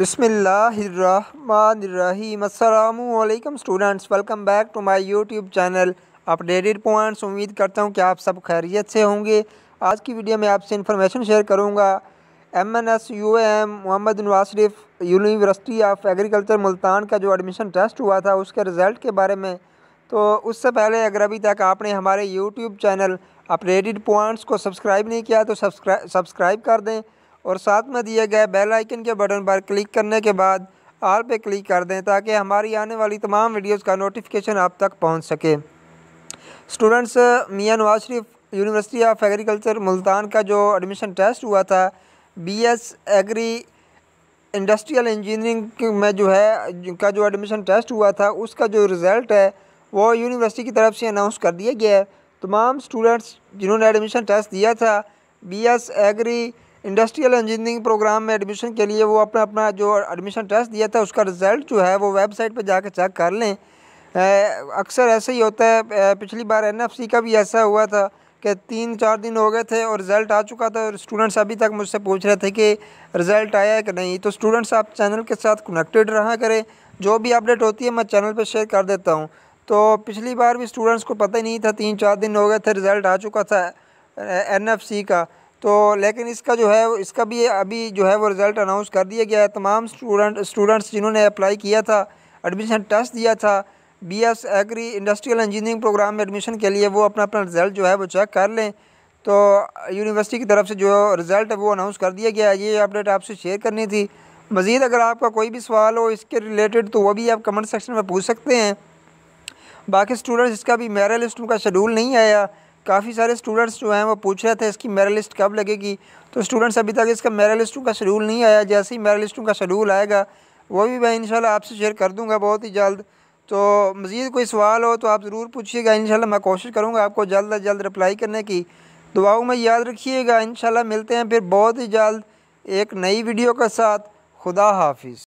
बिसमीम students welcome back to my YouTube channel updated points उम्मीद करता हूँ कि आप सब खैरियत से होंगे आज की वीडियो में आपसे इन्फॉर्मेशन शेयर करूँगा M N S U M Muhammad Nawaz Sharif university of agriculture Multan का जो एडमिशन टेस्ट हुआ था उसके रिज़ल्ट के बारे में तो उससे पहले अगर अभी तक आपने हमारे यूट्यूब चैनल अपडेटेड पॉइंट्स को सब्सक्राइब नहीं किया तो सब्सक्राइब सब्सक्राइब कर दें और साथ में दिए गए बेल आइकन के बटन पर क्लिक करने के बाद आल पे क्लिक कर दें ताकि हमारी आने वाली तमाम वीडियोस का नोटिफिकेशन आप तक पहुंच सके students Mian Nawaz Sharif university of agriculture Multan का जो एडमिशन टेस्ट हुआ था एस एग्री इंडस्ट्रियल इंजीनियरिंग में जो है का जो एडमिशन टेस्ट हुआ था उसका जो रिज़ल्ट है वो यूनिवर्सिटी की तरफ से अनाउंस कर दिया गया है तमाम स्टूडेंट्स जिन्होंने एडमिशन टेस्ट दिया था BS agri industrial engineering program में एडमिशन के लिए वो अपना अपना जो एडमिशन टेस्ट दिया था उसका रिज़ल्ट जो है वो वेबसाइट पर जाकर चेक कर लें अक्सर ऐसे ही होता है पिछली बार एन का भी ऐसा हुआ था कि तीन चार दिन हो गए थे और रिज़ल्ट आ चुका था और स्टूडेंट्स अभी तक मुझसे पूछ रहे थे कि रिज़ल्ट आया है कि नहीं तो स्टूडेंट्स आप चैनल के साथ कनेक्टेड रहा करें जो भी अपडेट होती है मैं चैनल पर शेयर कर देता हूँ तो पिछली बार भी स्टूडेंट्स को पता ही नहीं था तीन चार दिन हो गए थे रिज़ल्ट आ चुका था एन का तो लेकिन इसका जो है इसका भी अभी जो है वो रिज़ल्ट अनाउंस कर दिया गया है तमाम स्टूडेंट स्टूडेंट्स जिन्होंने अप्लाई किया था एडमिशन टेस्ट दिया था B S agri industrial engineering program में एडमिशन के लिए वो अपना अपना रिज़ल्ट जो है वो चेक कर लें तो यूनिवर्सिटी की तरफ से जो रिज़ल्ट है वो अनाउंस कर दिया गया है ये अपडेट आपसे शेयर करनी थी मज़ीद अगर आपका कोई भी सवाल हो इसके रिलेटेड तो वो भी आप कमेंट सेक्शन में पूछ सकते हैं बाकी स्टूडेंट्स इसका भी मेरा लिस्ट का शेड्यूल नहीं आया काफ़ी सारे स्टूडेंट्स जो हैं वो पूछ रहे थे इसकी मेरा लिस्ट कब लगेगी तो स्टूडेंट्स अभी तक इसका मेरा लिस्टों का शेड्यूल नहीं आया जैसे ही मेरा लिस्टों का शेड्यूल आएगा वो भी मैं इनशाला आपसे शेयर कर दूँगा बहुत ही जल्द तो मज़ीद कोई सवाल हो तो आप ज़रूर पूछिएगा इन मैं कोशिश करूँगा आपको जल्द अज जल्द रिप्लाई करने की दुआओं में याद रखिएगा इन मिलते हैं फिर बहुत ही जल्द एक नई वीडियो के साथ खुदा हाफिज़